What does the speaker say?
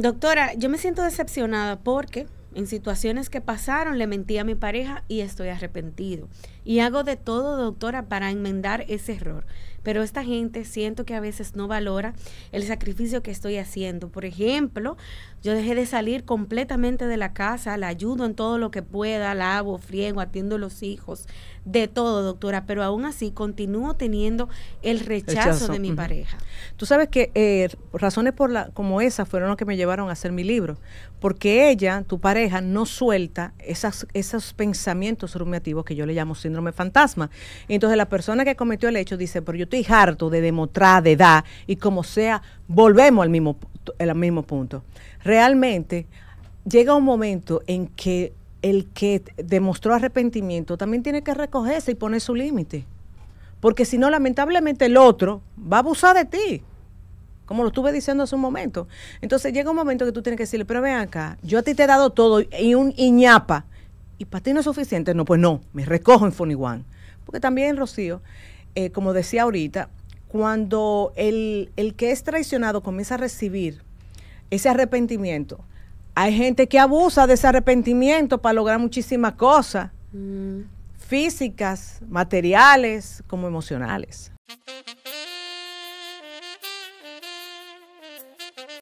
Doctora, yo me siento decepcionada porque en situaciones que pasaron le mentí a mi pareja y estoy arrepentido. Y hago de todo, doctora, para enmendar ese error. Pero esta gente siento que a veces no valora el sacrificio que estoy haciendo. Por ejemplo, yo dejé de salir completamente de la casa, la ayudo en todo lo que pueda, lavo, friego, atiendo a los hijos, de todo, doctora. Pero aún así continúo teniendo el rechazo, de mi pareja. Tú sabes que eh, razones por la, como esas fueron las que me llevaron a hacer mi libro. Porque ella, tu pareja, no suelta esas, esos pensamientos rumiativos que yo le llamo síndrome fantasma. Entonces la persona que cometió el hecho dice, pero yo estoy harto de demostrar, de dar, y como sea, volvemos al mismo, al mismo punto. Realmente llega un momento en que el que demostró arrepentimiento también tiene que recogerse y poner su límite. Porque si no, lamentablemente el otro va a abusar de ti como lo estuve diciendo hace un momento. Entonces llega un momento que tú tienes que decirle, pero ven acá, yo a ti te he dado todo y un iñapa, y, para ti no es suficiente. No, pues no, me recojo en Funny One. Porque también, Rocío, eh, como decía ahorita, cuando el, que es traicionado comienza a recibir ese arrepentimiento, hay gente que abusa de ese arrepentimiento para lograr muchísimas cosas, mm. físicas, materiales, como emocionales.